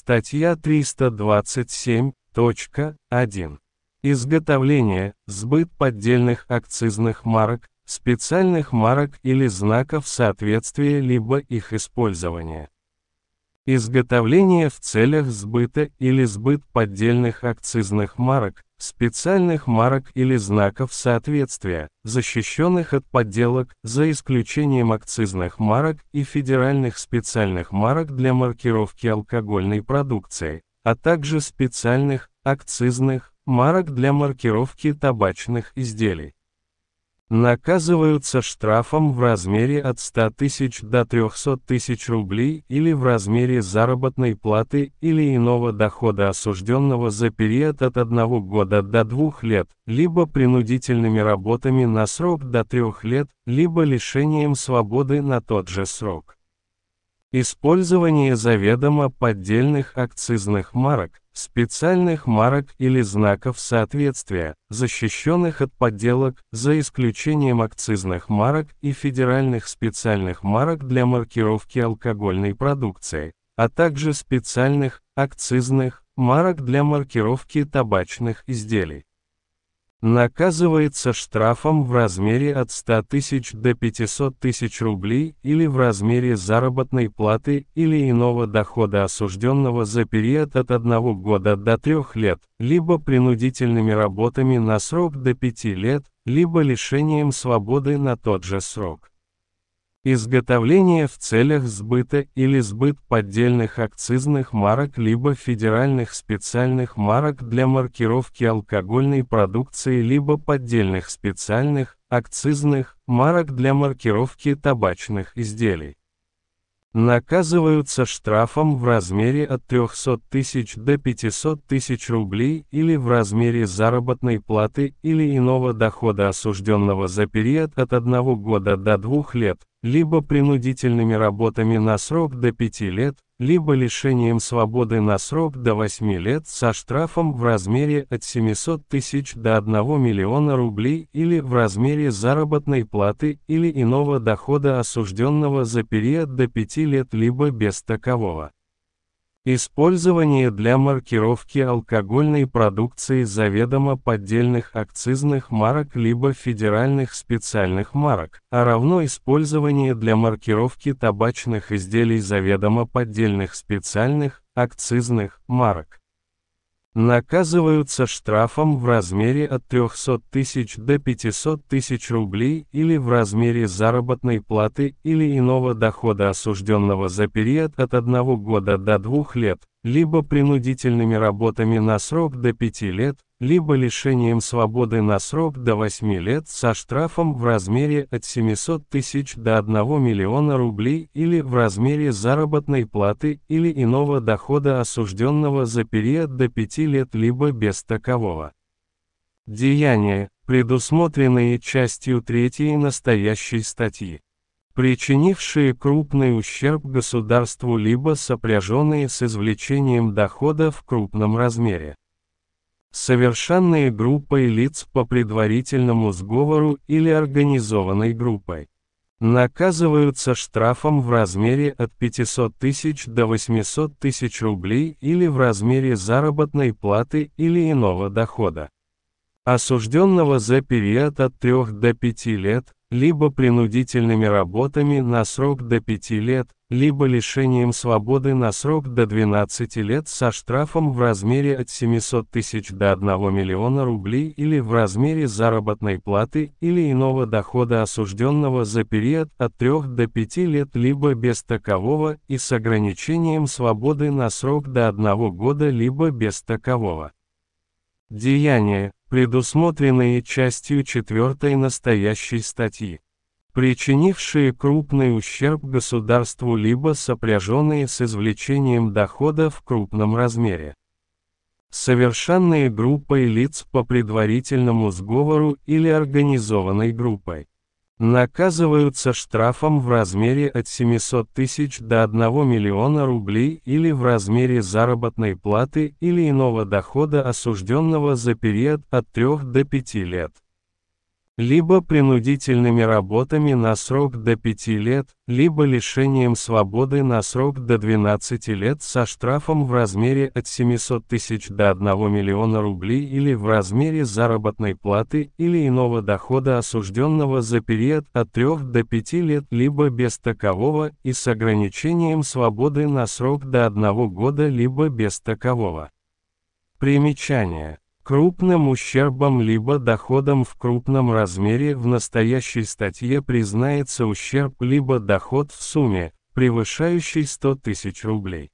Статья 327.1. Изготовление, сбыт поддельных акцизных марок, специальных марок или знаков соответствия либо их использование изготовление в целях сбыта или сбыт поддельных акцизных марок, специальных марок или знаков соответствия, защищенных от подделок, за исключением акцизных марок и федеральных специальных марок для маркировки алкогольной продукции, а также специальных, акцизных, марок для маркировки табачных изделий наказываются штрафом в размере от 100 тысяч до 300 тысяч рублей или в размере заработной платы или иного дохода осужденного за период от 1 года до 2 лет, либо принудительными работами на срок до 3 лет, либо лишением свободы на тот же срок. Использование заведомо поддельных акцизных марок, специальных марок или знаков соответствия, защищенных от подделок, за исключением акцизных марок и федеральных специальных марок для маркировки алкогольной продукции, а также специальных акцизных марок для маркировки табачных изделий наказывается штрафом в размере от 100 тысяч до 500 тысяч рублей или в размере заработной платы или иного дохода осужденного за период от 1 года до 3 лет, либо принудительными работами на срок до 5 лет, либо лишением свободы на тот же срок изготовление в целях сбыта или сбыт поддельных акцизных марок либо федеральных специальных марок для маркировки алкогольной продукции либо поддельных специальных акцизных марок для маркировки табачных изделий наказываются штрафом в размере от 300 тысяч до 500 тысяч рублей или в размере заработной платы или иного дохода осужденного за период от 1 года до 2 лет, либо принудительными работами на срок до 5 лет, либо лишением свободы на срок до 8 лет со штрафом в размере от 700 тысяч до 1 миллиона рублей или в размере заработной платы или иного дохода осужденного за период до 5 лет либо без такового. Использование для маркировки алкогольной продукции заведомо поддельных акцизных марок либо федеральных специальных марок, а равно использование для маркировки табачных изделий заведомо поддельных специальных акцизных марок наказываются штрафом в размере от 300 тысяч до 500 тысяч рублей или в размере заработной платы или иного дохода осужденного за период от одного года до двух лет, либо принудительными работами на срок до 5 лет, либо лишением свободы на срок до 8 лет со штрафом в размере от 700 тысяч до 1 миллиона рублей или в размере заработной платы или иного дохода осужденного за период до 5 лет либо без такового. Деяния, предусмотренные частью 3 настоящей статьи причинившие крупный ущерб государству либо сопряженные с извлечением дохода в крупном размере. Совершенные группой лиц по предварительному сговору или организованной группой. Наказываются штрафом в размере от 500 тысяч до 800 тысяч рублей или в размере заработной платы или иного дохода осужденного за период от 3 до 5 лет, либо принудительными работами на срок до 5 лет, либо лишением свободы на срок до 12 лет со штрафом в размере от 700 тысяч до 1 миллиона рублей или в размере заработной платы или иного дохода осужденного за период от 3 до 5 лет либо без такового и с ограничением свободы на срок до 1 года либо без такового. Деяния, предусмотренные частью 4 настоящей статьи причинившие крупный ущерб государству либо сопряженные с извлечением дохода в крупном размере. Совершенные группой лиц по предварительному сговору или организованной группой наказываются штрафом в размере от 700 тысяч до 1 миллиона рублей или в размере заработной платы или иного дохода осужденного за период от 3 до 5 лет либо принудительными работами на срок до 5 лет, либо лишением свободы на срок до 12 лет со штрафом в размере от 700 тысяч до 1 миллиона рублей или в размере заработной платы или иного дохода осужденного за период от 3 до 5 лет, либо без такового и с ограничением свободы на срок до 1 года, либо без такового. Примечание крупным ущербом либо доходом в крупном размере в настоящей статье признается ущерб либо доход в сумме, превышающий 100 тысяч рублей.